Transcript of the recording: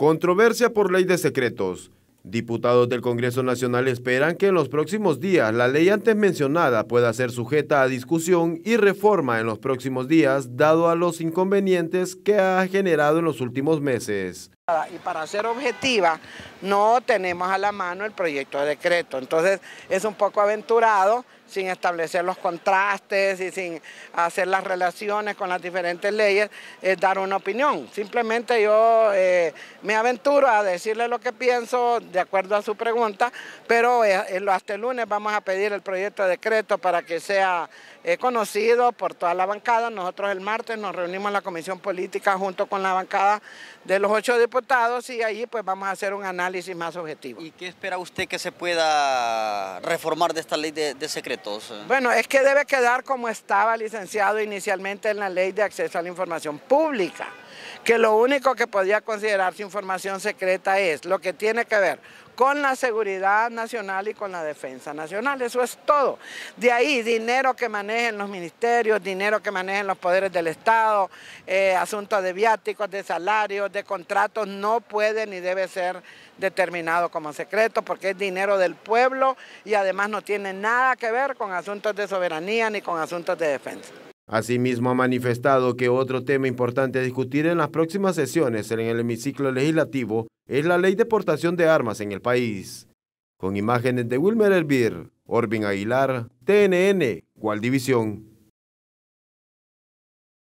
Controversia por ley de secretos. Diputados del Congreso Nacional esperan que en los próximos días la ley antes mencionada pueda ser sujeta a discusión y reforma en los próximos días, dado a los inconvenientes que ha generado en los últimos meses. Y para ser objetiva, no tenemos a la mano el proyecto de decreto. Entonces, es un poco aventurado, sin establecer los contrastes y sin hacer las relaciones con las diferentes leyes, eh, dar una opinión. Simplemente yo eh, me aventuro a decirle lo que pienso de acuerdo a su pregunta, pero eh, hasta el lunes vamos a pedir el proyecto de decreto para que sea conocido por toda la bancada. Nosotros el martes nos reunimos en la Comisión Política junto con la bancada de los ocho diputados y ahí pues vamos a hacer un análisis más objetivo. ¿Y qué espera usted que se pueda reformar de esta ley de, secretos? Bueno, es que debe quedar como estaba licenciado inicialmente en la ley de acceso a la información pública, que lo único que podía considerarse información secreta es lo que tiene que ver con la seguridad nacional y con la defensa nacional. Eso es todo. De ahí, dinero que manejen los ministerios, dinero que manejen los poderes del Estado, eh, asuntos de viáticos, de salarios, de contratos no puede ni debe ser determinado como secreto porque es dinero del pueblo y además no tiene nada que ver con asuntos de soberanía ni con asuntos de defensa. Asimismo, ha manifestado que otro tema importante a discutir en las próximas sesiones en el hemiciclo legislativo es la ley de portación de armas en el país. Con imágenes de Wilmer Elvir, Orbin Aguilar, TNN, División.